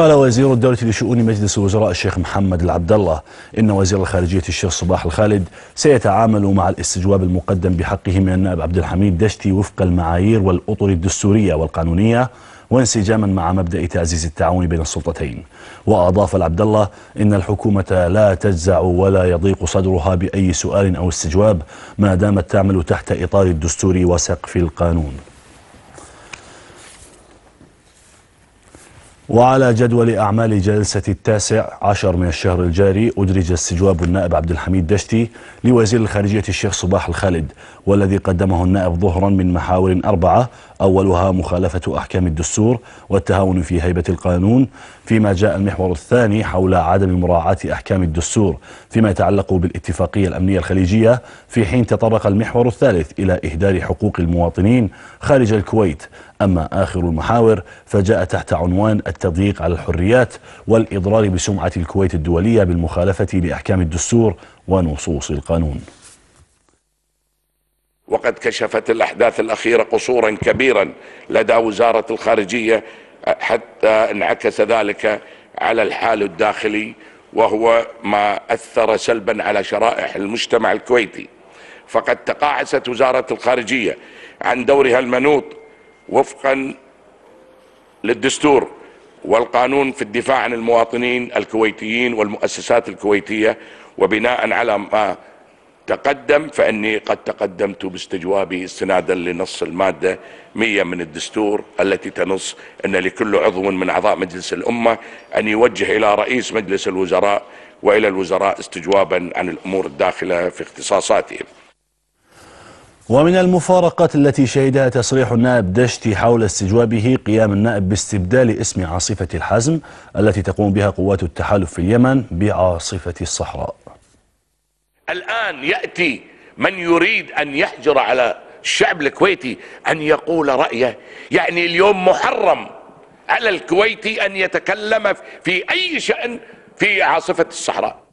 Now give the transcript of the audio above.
قال وزير الدولة لشؤون مجلس الوزراء الشيخ محمد العبد الله إن وزير الخارجية الشيخ صباح الخالد سيتعامل مع الاستجواب المقدم بحقه من النائب عبد الحميد دشتي وفق المعايير والأطر الدستورية والقانونية وانسجاما مع مبدأ تعزيز التعاون بين السلطتين وأضاف العبد الله إن الحكومة لا تجزع ولا يضيق صدرها بأي سؤال أو استجواب ما دامت تعمل تحت إطار الدستور وسقف القانون وعلى جدول أعمال جلسة التاسع عشر من الشهر الجاري أدرج استجواب النائب عبد الحميد دشتي لوزير الخارجية الشيخ صباح الخالد والذي قدمه النائب ظهرا من محاور أربعة أولها مخالفة أحكام الدستور والتهاون في هيبة القانون فيما جاء المحور الثاني حول عدم مراعاة أحكام الدستور فيما يتعلق بالاتفاقية الأمنية الخليجية في حين تطرق المحور الثالث إلى إهدار حقوق المواطنين خارج الكويت أما آخر المحاور فجاء تحت عنوان التضييق على الحريات والإضرار بسمعة الكويت الدولية بالمخالفة لأحكام الدستور ونصوص القانون وقد كشفت الأحداث الأخيرة قصورا كبيرا لدى وزارة الخارجية حتى انعكس ذلك على الحال الداخلي وهو ما أثر سلبا على شرائح المجتمع الكويتي فقد تقاعست وزارة الخارجية عن دورها المنوط وفقا للدستور والقانون في الدفاع عن المواطنين الكويتيين والمؤسسات الكويتية وبناء على ما تقدم فأني قد تقدمت باستجوابي استنادا لنص المادة 100 من الدستور التي تنص أن لكل عضو من أعضاء مجلس الأمة أن يوجه إلى رئيس مجلس الوزراء وإلى الوزراء استجوابا عن الأمور الداخلة في اختصاصاتهم ومن المفارقات التي شهدها تصريح النائب دشتي حول استجوابه قيام النائب باستبدال اسم عاصفة الحزم التي تقوم بها قوات التحالف في اليمن بعاصفة الصحراء الآن يأتي من يريد أن يحجر على الشعب الكويتي أن يقول رأيه يعني اليوم محرم على الكويتي أن يتكلم في أي شأن في عاصفة الصحراء